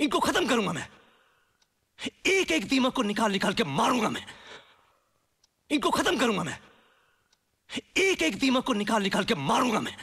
इनको खत्म करूंगा मैं एक एक दीमक को निकाल निकाल के मारूंगा मैं इनको खत्म करूंगा मैं एक एक दीमक को निकाल निकाल के मारूंगा मैं